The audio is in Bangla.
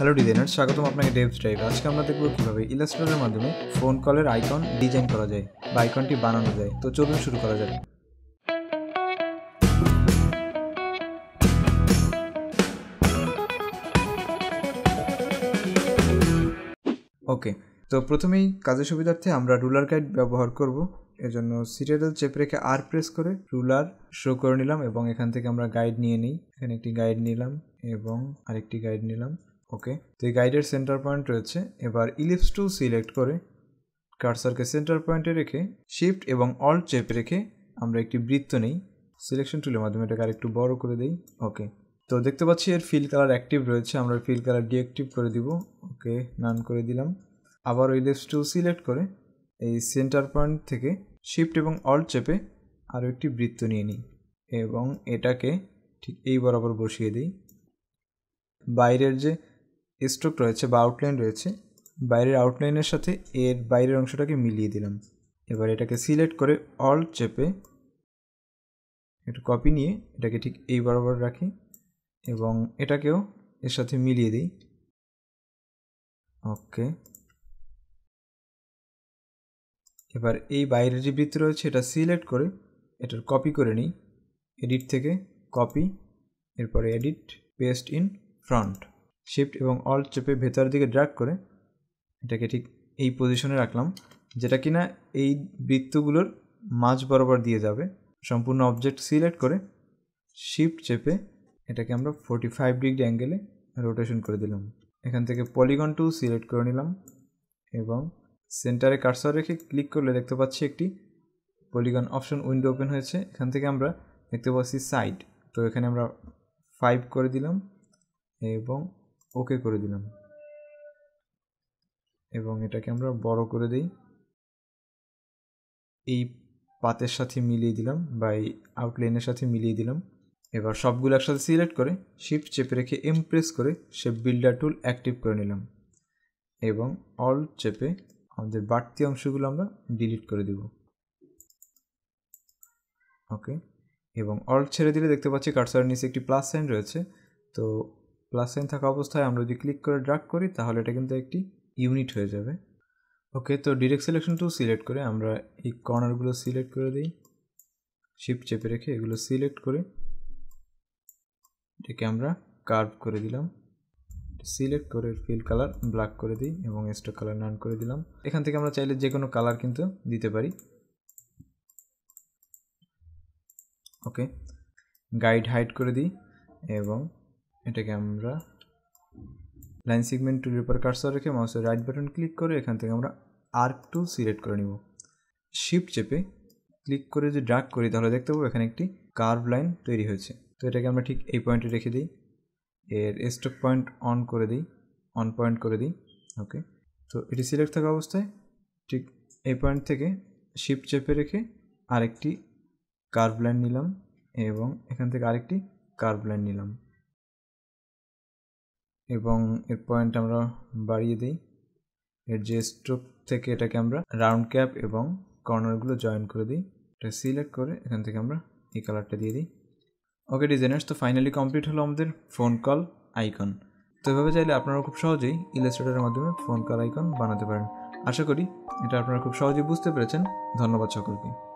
হ্যালো ডিজাইনার স্বাগতম আপনাকে ডেভ ড্রাইভ আজকে আমরা দেখব কীভাবে ইলাস্ট্রেটের মাধ্যমে ফোন কলের আইকন ডিজাইন করা যায় বা আইকনটি বানানো যায় তো চলুন শুরু করা যাক ওকে তো প্রথমেই কাজের সুবিধার্থে আমরা রুলার গাইড ব্যবহার করব এজন্য সিরিয়াল চেপে রেখে আর প্রেস করে রুলার শো করে নিলাম এবং এখান থেকে আমরা গাইড নিয়ে নিই এখানে একটি গাইড নিলাম এবং আরেকটি গাইড নিলাম ওকে তো এই গাইডের সেন্টার পয়েন্ট রয়েছে এবার ইলিপস টু সিলেক্ট করে কার্সারকে সেন্টার পয়েন্টে রেখে শিফট এবং অল্ট চেপ রেখে আমরা একটি বৃত্ত নেই সিলেকশন টুলের মাধ্যমে এটাকে আরেকটু বড় করে দেই ওকে তো দেখতে পাচ্ছি এর ফিল কালার অ্যাক্টিভ রয়েছে আমরা ফিল কালার ডিঅ্যাক্টিভ করে দিব ওকে নান করে দিলাম আবার ওই লেফট টু সিলেক্ট করে এই সেন্টার পয়েন্ট থেকে শিফট এবং অল্ট চেপে আরও একটি বৃত্ত নিয়ে নিই এবং এটাকে ঠিক এই বরাবর বসিয়ে দিই বাইরের যে স্ট্রোক রয়েছে বা আউটলাইন রয়েছে বাইরের আউটলাইনের সাথে এর বাইরের অংশটাকে মিলিয়ে দিলাম এবার এটাকে সিলেক্ট করে অল চেপে একটু কপি নিয়ে এটাকে ঠিক এই বরাবর রাখি এবং এটাকেও এর সাথে মিলিয়ে দিই ওকে এবার এই বাইরের যে বৃত্তি রয়েছে এটা সিলেক্ট করে এটার কপি করে নিই এডিট থেকে কপি এরপরে edit paste in front shift এবং অল্ট চেপে ভেতরের দিকে ড্রাগ করে এটাকে ঠিক এই পজিশনে রাখলাম যেটা কিনা এই বৃত্তগুলোর মাঝ বরাবর দিয়ে যাবে সম্পূর্ণ অবজেক্ট সিলেক্ট করে শিফট চেপে এটাকে আমরা ফোর্টি ফাইভ ডিগ্রি অ্যাঙ্গেলে রোটেশন করে দিলাম এখান থেকে পলিগন টু সিলেক্ট করে নিলাম এবং সেন্টারে কার্সার রেখে ক্লিক করলে দেখতে পাচ্ছি একটি পলিগন অপশন উইন্ডো ওপেন হয়েছে এখান থেকে আমরা দেখতে পাচ্ছি সাইড তো এখানে আমরা ফাইভ করে দিলাম এবং ওকে করে দিলাম এবং এটাকে আমরা বড় করে দেই এই পাতের সাথে মিলিয়ে দিলাম বা এই আউটলাইনের সাথে মিলিয়ে দিলাম এবার সবগুলো একসাথে সিলেক্ট করে শিফট চেপে রেখে এমপ্রেস করে শেপ বিল্ডার টুল অ্যাক্টিভ করে নিলাম এবং অল চেপে আমাদের বাড়তি অংশগুলো আমরা ডিলিট করে দেব ওকে এবং অল ছেড়ে দিলে দেখতে পাচ্ছি কার্সার নিচে একটি প্লাস সাইন রয়েছে তো প্লাস সাইন থাকা অবস্থায় আমরা যদি ক্লিক করে ড্রাগ করি তাহলে এটা কিন্তু একটি ইউনিট হয়ে যাবে ওকে তো ডিরেক্ট সিলেকশন টু সিলেক্ট করে আমরা এই কর্নারগুলো সিলেক্ট করে দিই শিপ চেপে রেখে এগুলো সিলেক্ট করে এটাকে আমরা কার্ভ করে দিলাম সিলেক্ট করে ফিল কালার ব্ল্যাক করে দিই এবং স্টক কালার নান করে দিলাম এখান থেকে আমরা চাইলে যে কোনো কালার কিন্তু দিতে পারি ওকে গাইড হাইড করে দিই এবং এটাকে আমরা লাইন সিগমেন্ট টুলের উপর কার্সার রেখে মাউসের রাইট বাটন ক্লিক করে এখান থেকে আমরা আর্ক টুল সিলেক্ট করে নিব শিফট চেপে ক্লিক করে যদি ড্রাগ করি তাহলে দেখতে পাবো এখানে একটি কার্ভ লাইন তৈরি হয়েছে তো এটাকে আমরা ঠিক এই পয়েন্টে রেখে দিই এর স্টক পয়েন্ট অন করে দিই অন পয়েন্ট করে দিই ওকে তো এটি সিলেক্ট থাকা অবস্থায় ঠিক এই পয়েন্ট থেকে শিফট চেপে রেখে আরেকটি কার্ভ লাইন নিলাম এবং এখান থেকে আরেকটি কার্ভ লাইন নিলাম এবং এর পয়েন্ট আমরা বাড়িয়ে দিই এর যে স্ট্রোক থেকে এটাকে আমরা রাউন্ড ক্যাপ এবং কর্নারগুলো জয়েন করে দিই এটা সিলেক্ট করে এখান থেকে আমরা এই কালারটা দিয়ে দিই ওকে ডিজাইনার্স তো ফাইনালি কমপ্লিট হলো আমাদের ফোন কল আইকন তো এভাবে চাইলে আপনারা খুব সহজেই ইলাস্ট্রেটারের মাধ্যমে ফোন কল আইকন বানাতে পারেন আশা করি এটা আপনারা খুব সহজেই বুঝতে পেরেছেন ধন্যবাদ সকলকে